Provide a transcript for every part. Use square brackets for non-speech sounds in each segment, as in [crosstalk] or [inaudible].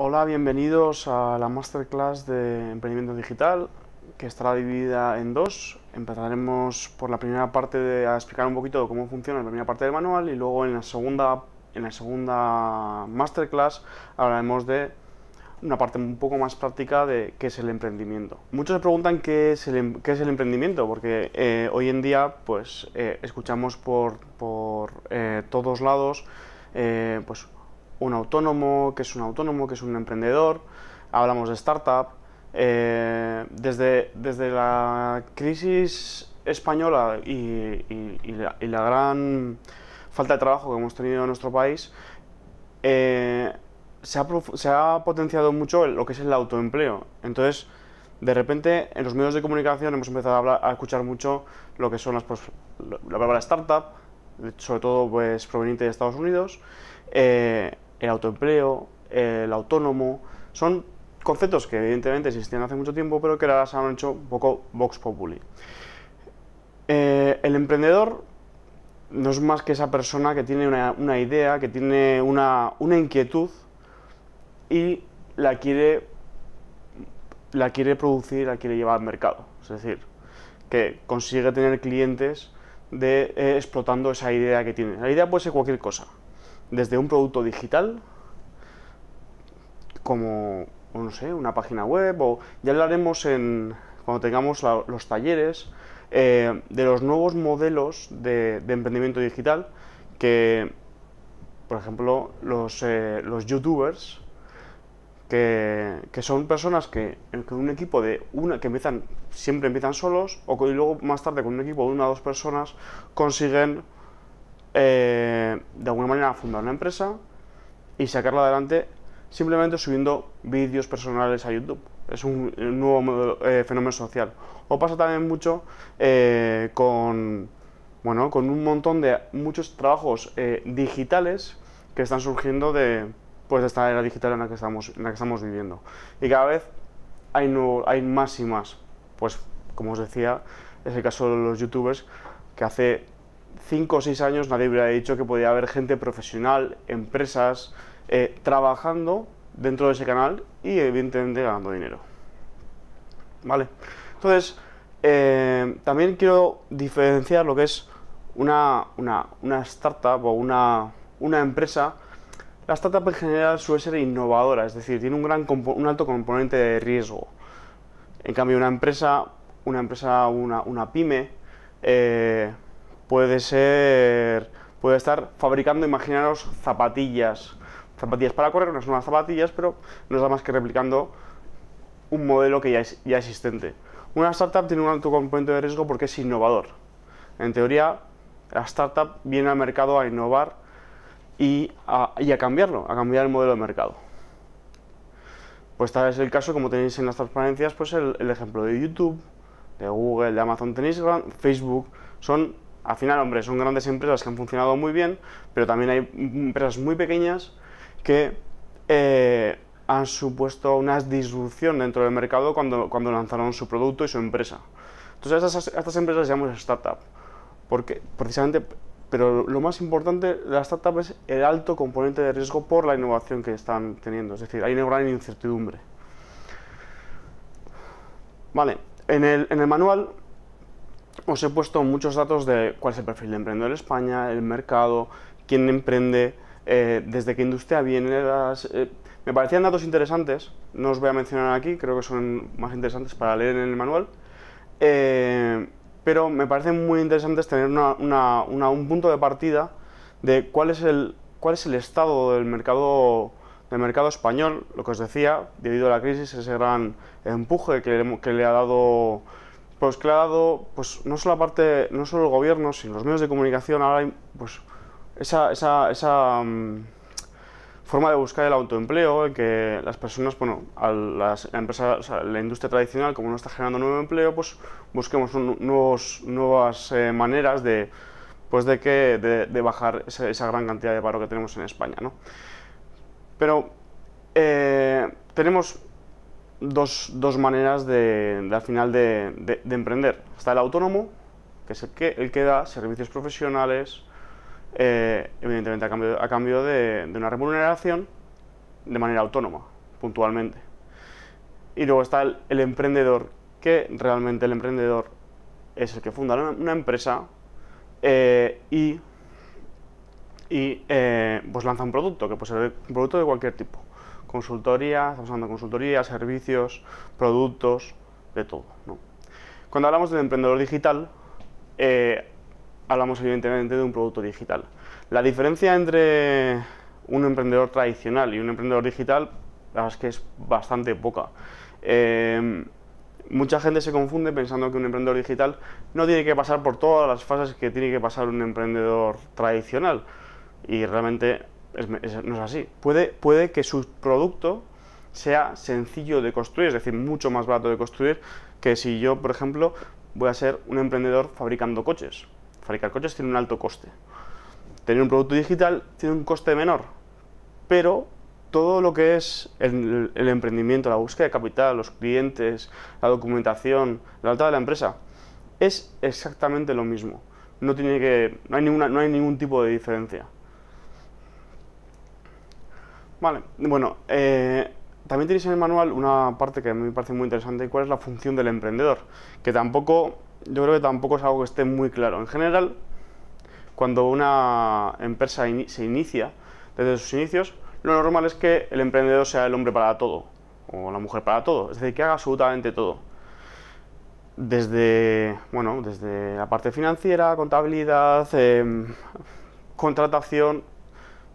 Hola, bienvenidos a la masterclass de emprendimiento digital que estará dividida en dos. Empezaremos por la primera parte de a explicar un poquito cómo funciona la primera parte del manual y luego en la segunda en la segunda masterclass hablaremos de una parte un poco más práctica de qué es el emprendimiento. Muchos se preguntan qué es el, em-, emprendimiento, porque eh, hoy en día pues, eh, escuchamos por, por eh, todos lados pues, un autónomo, que es un autónomo, que es un emprendedor, hablamos de startup. Eh, desde, desde la crisis española y, la, gran falta de trabajo que hemos tenido en nuestro país, eh, se, ha, potenciado mucho lo que es el autoempleo. Entonces, de repente, en los medios de comunicación hemos empezado a, escuchar mucho lo que son las, pues, la palabra startup, sobre todo pues, proveniente de Estados Unidos. Eh, el autoempleo, el autónomo, son conceptos que evidentemente existían hace mucho tiempo, pero que ahora se han hecho un poco vox populi. Eh, el emprendedor no es más que esa persona que tiene una, idea, que tiene una, inquietud y la quiere, la quiere producir, la quiere llevar al mercado. Es decir, que consigue tener clientes de, eh, explotando esa idea que tiene. La idea puede ser cualquier cosa desde un producto digital como, no sé, una página web o ya hablaremos en, cuando tengamos los talleres eh, de los nuevos modelos de, emprendimiento digital que, por ejemplo, los, eh, los youtubers que, que, son personas que con un equipo de una que empiezan siempre empiezan solos o que luego más tarde con un equipo de una o dos personas consiguen eh, de alguna manera fundar una empresa y sacarla adelante simplemente subiendo vídeos personales a YouTube. Es un, nuevo eh, fenómeno social. O pasa también mucho eh, con, bueno, con un montón de muchos trabajos digitales que están surgiendo de, pues, esta era digital en la que estamos, en la que estamos viviendo. Y cada vez hay, hay más y más. Pues, como os decía, es el caso de los youtubers que hace 5 o 6 años nadie hubiera dicho que podía haber gente profesional, empresas, eh, trabajando dentro de ese canal y evidentemente ganando dinero. ¿Vale? Entonces, eh, también quiero diferenciar lo que es una, startup o una, una, empresa. La startup en general suele ser innovadora, es decir, tiene un, gran un alto componente de riesgo. En cambio, una empresa, una empresa, una, pyme, eh, puede ser, puede estar fabricando, imaginaros, zapatillas, zapatillas para correr, no son unas zapatillas, pero no es nada más que replicando un modelo que ya, es, ya existente. Una startup tiene un alto componente de riesgo porque es innovador. En teoría, la startup viene al mercado a innovar y a, cambiarlo, a cambiar el modelo de mercado. Pues tal es el caso, como tenéis en las transparencias, pues el, ejemplo de YouTube, de Google, de Amazon, tenéis Facebook, son al final, hombre, son grandes empresas que han funcionado muy bien, pero también hay empresas muy pequeñas que eh, han supuesto una disrupción dentro del mercado cuando, cuando lanzaron su producto y su empresa. Entonces, a estas, empresas las llamamos startup, porque precisamente, pero lo más importante de la startup es el alto componente de riesgo por la innovación que están teniendo, es decir, hay una gran incertidumbre. Vale, en el, en el manual os he puesto muchos datos de cuál es el perfil de emprendedor en España, el mercado, quién emprende, eh, desde qué industria viene. Eh, me parecían datos interesantes, no os voy a mencionar aquí, creo que son más interesantes para leer en el manual. Eh, pero me parecen muy interesantes tener un punto de partida de cuál es el, estado del mercado español, lo que os decía, debido a la crisis, ese gran empuje que le ha dado pues que ha dado, pues no solo la parte, no solo el gobierno, sino los medios de comunicación, ahora hay pues esa, mm, forma de buscar el autoempleo, en que las personas, bueno, las, la, la industria tradicional, como no está generando nuevo empleo, pues busquemos nuevas eh, maneras de, pues de, que, de, bajar esa, gran cantidad de paro que tenemos en España. Pero eh, tenemos dos, maneras de, al final de, emprender. Está el autónomo, que es el que, el que da servicios profesionales, eh, evidentemente a cambio, a cambio de, una remuneración, de manera autónoma, puntualmente. Y luego está el, emprendedor, que realmente el emprendedor es el que funda una, empresa eh, y, eh, pues lanza un producto, que puede ser un producto de cualquier tipo consultoría, servicios, productos, de todo. Cuando hablamos de emprendedor digital, eh, hablamos evidentemente de un producto digital. La diferencia entre un emprendedor tradicional y un emprendedor digital, es que es bastante poca. Eh, mucha gente se confunde pensando que un emprendedor digital no tiene que pasar por todas las fases que tiene que pasar un emprendedor tradicional. Y realmente no es así. Puede, puede que su producto sea sencillo de construir, es decir, mucho más barato de construir que si yo, por ejemplo, voy a ser un emprendedor fabricando coches. Fabricar coches tiene un alto coste. Tener un producto digital tiene un coste menor, pero todo lo que es el, el emprendimiento, la búsqueda de capital, los clientes, la documentación, la alta de la empresa, es exactamente lo mismo. No, tiene que, no, hay, ninguna, no hay ningún tipo de diferencia. Vale, bueno, eh, también tenéis en el manual una parte que a mí me parece muy interesante, cuál es la función del emprendedor, que tampoco, yo creo que tampoco es algo que esté muy claro. En general, cuando una empresa se inicia, desde sus inicios, lo normal es que el emprendedor sea el hombre para todo, o la mujer para todo, es decir, que haga absolutamente todo. Desde, bueno, desde la parte financiera, contabilidad, em, contratación,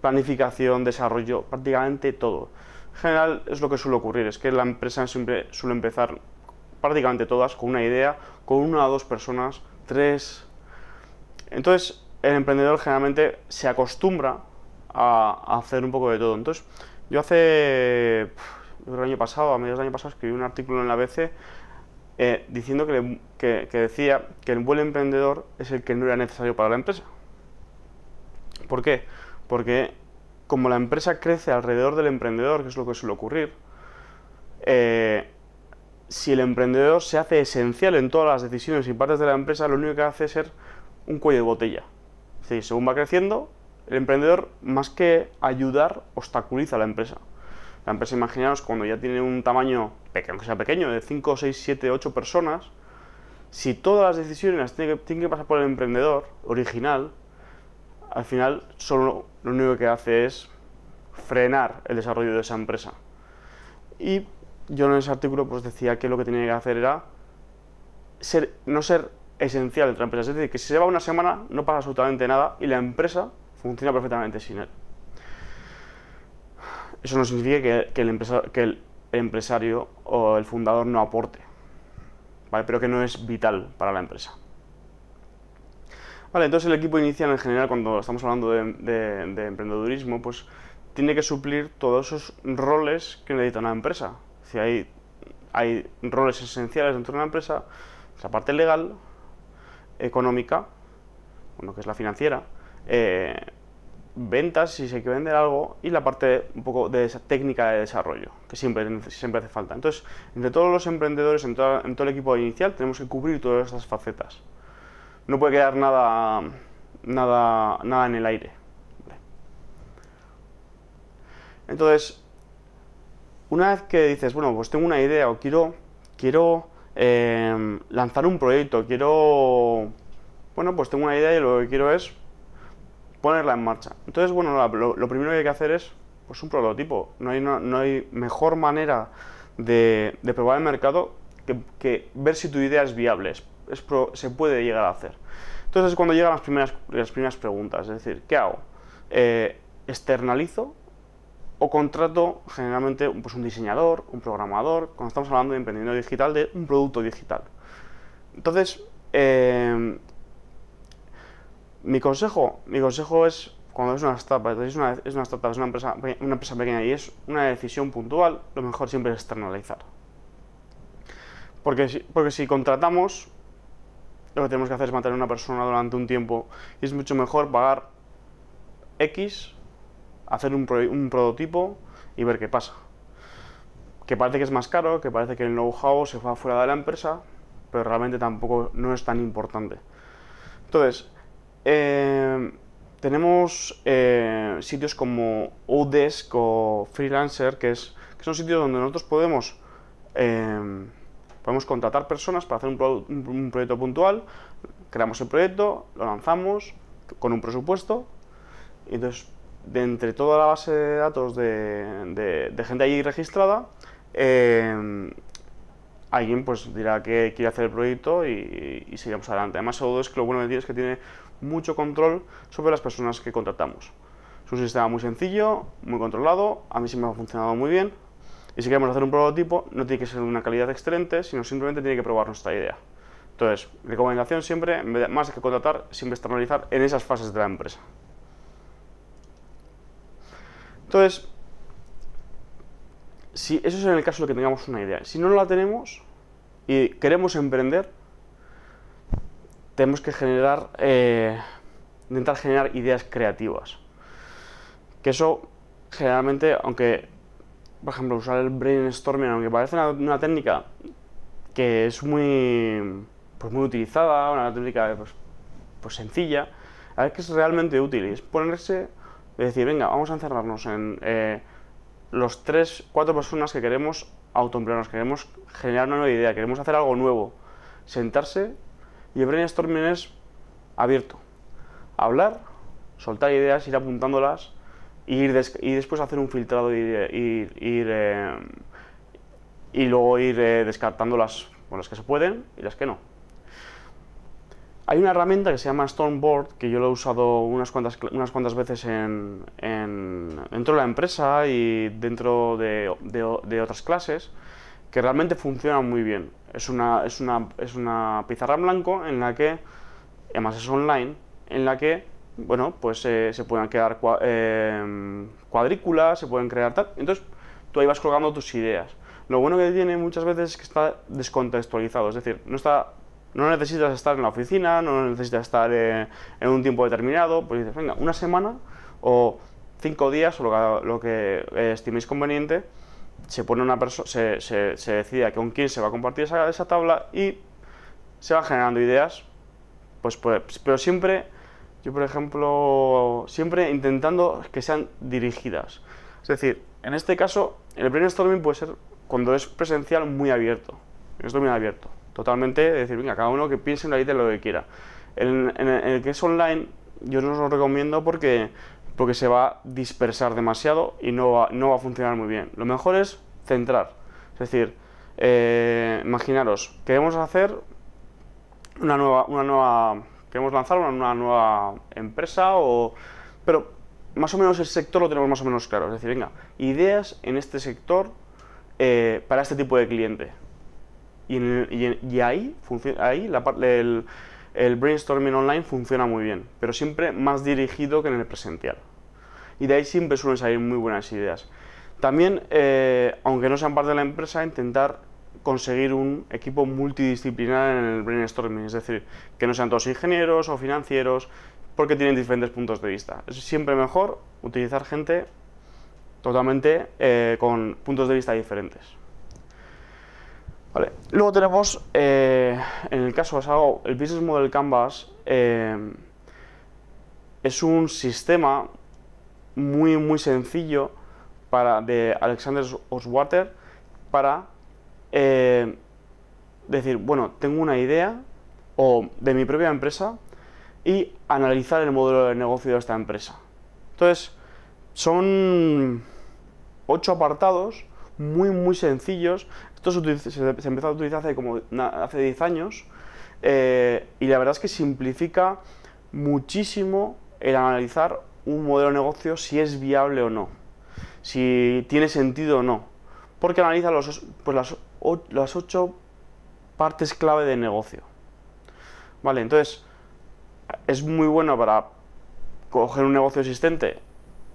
planificación, desarrollo, prácticamente todo. En general es lo que suele ocurrir, es que la empresa siempre suele empezar prácticamente todas con una idea, con una o dos personas, tres. Entonces el emprendedor generalmente se acostumbra a hacer un poco de todo. Entonces yo hace el año pasado, a mediados del año pasado, escribí un artículo en la BC eh, diciendo que, que, decía que el buen emprendedor es el que no era necesario para la empresa. ¿Por qué? Porque como la empresa crece alrededor del emprendedor, que es lo que suele ocurrir, eh, si el emprendedor se hace esencial en todas las decisiones y partes de la empresa, lo único que hace es ser un cuello de botella. Es decir, según va creciendo, el emprendedor, más que ayudar, obstaculiza a la empresa. La empresa, imaginaos, cuando ya tiene un tamaño, aunque sea pequeño, de 5, 6, 7, 8 personas, si todas las decisiones las que, tienen que pasar por el emprendedor original, al final solo lo único que hace es frenar el desarrollo de esa empresa. Y yo en ese artículo pues decía que lo que tenía que hacer era ser, no ser esencial entre empresas. Es decir, que si se va una semana no pasa absolutamente nada y la empresa funciona perfectamente sin él. Eso no significa que, el, que el, empresario o el fundador no aporte, pero que no es vital para la empresa entonces el equipo inicial en general, cuando estamos hablando de, emprendedurismo, pues tiene que suplir todos esos roles que necesita una empresa. Si hay, roles esenciales dentro de una empresa, pues la parte legal, económica, bueno, que es la financiera, eh, ventas, si hay que vender algo, y la parte un poco de esa técnica de desarrollo, que siempre, siempre hace falta. Entonces, entre todos los emprendedores, en, en todo el equipo inicial, tenemos que cubrir todas esas facetas no puede quedar nada, nada, nada en el aire. Entonces, una vez que dices, bueno, pues tengo una idea o quiero, quiero em, lanzar un proyecto, quiero, bueno, pues tengo una idea y lo que quiero es ponerla en marcha. Entonces, bueno, lo, primero que hay que hacer es pues un prototipo. No hay, mejor manera de, probar el mercado que, que ver si tu idea es viable, se puede llegar a hacer. Entonces es cuando llegan las primeras, las primeras preguntas, es decir, ¿qué hago? Eh, ¿Externalizo o contrato generalmente pues, un diseñador, un programador, cuando estamos hablando de emprendimiento digital, de un producto digital? Entonces, eh, mi consejo, mi consejo es cuando es una startup, es una, es una una empresa, una empresa pequeña y es una decisión puntual, lo mejor siempre es externalizar. Porque porque si contratamos, lo que tenemos que hacer es mantener a una persona durante un tiempo. Y es mucho mejor pagar X, hacer un, prototipo y ver qué pasa. Que parece que es más caro, que parece que el know-how se va fuera de la empresa, pero realmente tampoco no es tan importante. Entonces, em, tenemos eh, sitios como Odesk o Freelancer, que, es, que son sitios donde nosotros podemos em, Podemos contratar personas para hacer un, proyecto puntual, creamos el proyecto, lo lanzamos con un presupuesto, y entonces de entre toda la base de datos de, gente allí registrada, eh, alguien pues dirá que quiere hacer el proyecto y, y adelante. Además, todo es que lo bueno de ti es que tiene mucho control sobre las personas que contratamos. Es un sistema muy sencillo, muy controlado, a mí sí me ha funcionado muy bien, y si queremos hacer un prototipo, no tiene que ser de una calidad excelente, sino simplemente tiene que probar nuestra idea. Entonces, recomendación siempre, más que contratar, siempre externalizar en esas fases de la empresa. Entonces, si eso es en el caso de que tengamos una idea. Si no la tenemos y queremos emprender, tenemos que generar, eh, intentar generar ideas creativas. Que eso generalmente, aunque por ejemplo, usar el brainstorming, aunque parece una, técnica que es muy, pues muy utilizada, una técnica pues, pues sencilla, a que es realmente útil, es ponerse, es decir, venga, vamos a encerrarnos en eh, los tres, cuatro personas que queremos autoemplearnos, queremos generar una nueva idea, queremos hacer algo nuevo, sentarse y el brainstorming es abierto, hablar, soltar ideas, ir apuntándolas, y, después hacer un filtrado y, ir, eh, y luego ir eh, descartando las, que se pueden y las que no. Hay una herramienta que se llama Stormboard, que yo lo he usado unas cuantas, unas cuantas veces dentro de la empresa y dentro de, otras clases, que realmente funciona muy bien. Es una, es una, es una pizarra blanco en la que, además es online, en la que bueno, pues eh, se pueden quedar eh, cuadrículas, se pueden crear tal. Entonces, tú ahí vas colgando tus ideas. Lo bueno que tiene muchas veces es que está descontextualizado, es decir, no está no necesitas estar en la oficina, no necesitas estar eh, en un tiempo determinado, pues dices, venga, una semana o cinco días o lo que, lo estiméis conveniente, se pone una persona, se, se, decide con quién se va a compartir esa, esa tabla y se va generando ideas, pues, pues pero siempre por ejemplo, siempre intentando que sean dirigidas. Es decir, en este caso, el brainstorming puede ser, cuando es presencial, muy abierto. Esto muy abierto. Totalmente, es decir, venga, cada uno que piense en la idea lo que quiera. En, el que es online, yo no os lo recomiendo porque, porque se va a dispersar demasiado y no va, no va a funcionar muy bien. Lo mejor es centrar. Es decir, eh, imaginaros, queremos hacer una nueva, una nueva Queremos lanzar una, una nueva empresa o... Pero más o menos el sector lo tenemos más o menos claro. Es decir, venga, ideas en este sector eh, para este tipo de cliente. Y, ahí, la, el, el, brainstorming online funciona muy bien, pero siempre más dirigido que en el presencial. Y de ahí siempre suelen salir muy buenas ideas. También, eh, aunque no sean parte de la empresa, intentar conseguir un equipo multidisciplinar en el brainstorming, es decir, que no sean todos ingenieros o financieros, porque tienen diferentes puntos de vista. Es siempre mejor utilizar gente totalmente eh, con puntos de vista diferentes. Luego tenemos, eh, en el caso de el Business Model Canvas eh, es un sistema muy, muy sencillo para, de Alexander Oswater para eh, decir, bueno, tengo una idea o de mi propia empresa y analizar el modelo de negocio de esta empresa. Entonces, son ocho apartados muy, muy sencillos. Esto se, empezó a utilizar hace como hace 10 años eh, y la verdad es que simplifica muchísimo el analizar un modelo de negocio si es viable o no, si tiene sentido o no porque analiza los, pues las, las ocho partes clave del negocio. Vale, entonces es muy bueno para coger un negocio existente,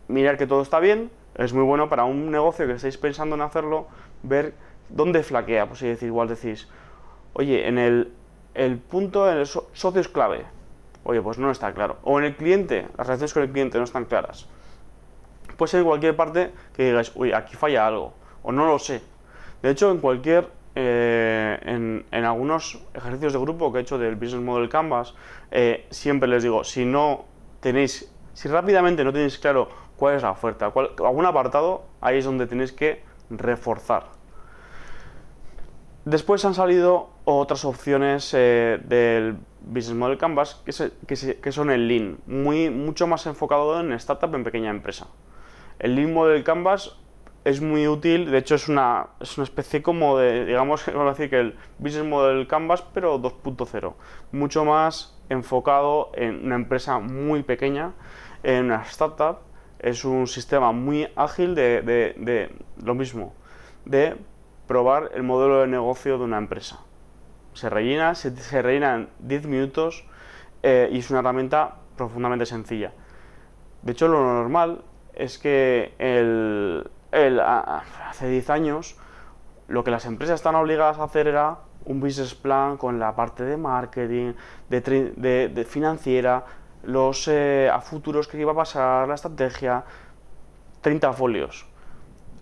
mirar que todo está bien, es muy bueno para un negocio que estéis pensando en hacerlo, ver dónde flaquea, pues si igual decís, oye, en el, punto, en el socio es clave, oye, pues no está claro, o en el cliente, las relaciones con el cliente no están claras. pues ser cualquier parte que digáis, uy aquí falla algo o no lo sé. De hecho, en cualquier eh, en, algunos ejercicios de grupo que he hecho del Business Model Canvas, eh, siempre les digo, si no tenéis, si rápidamente no tenéis claro cuál es la oferta, algún apartado, ahí es donde tenéis que reforzar. Después han salido otras opciones eh, del Business Model Canvas que, son el Lean, muy, mucho más enfocado en startup, en pequeña empresa. El Lean Model Canvas es muy útil, de hecho es una, especie como de, digamos, [laughs] vamos a decir que el Business Model Canvas, pero 2.0, mucho más enfocado en una empresa muy pequeña, en una startup, es un sistema muy ágil de, lo mismo, de probar el modelo de negocio de una empresa. Se rellena, se, se rellena en 10 minutos eh, y es una herramienta profundamente sencilla. De hecho, lo normal es que el, hace 10 años lo que las empresas están obligadas a hacer era un business plan con la parte de marketing, de, financiera, los eh, a futuros que iba a pasar, la estrategia, 30 folios.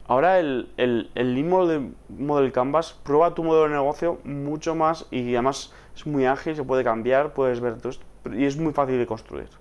Ahora el, el, el lean model, model, Canvas prueba tu modelo de negocio mucho más y además es muy ágil, se puede cambiar, puedes ver, todo y es muy fácil de construir.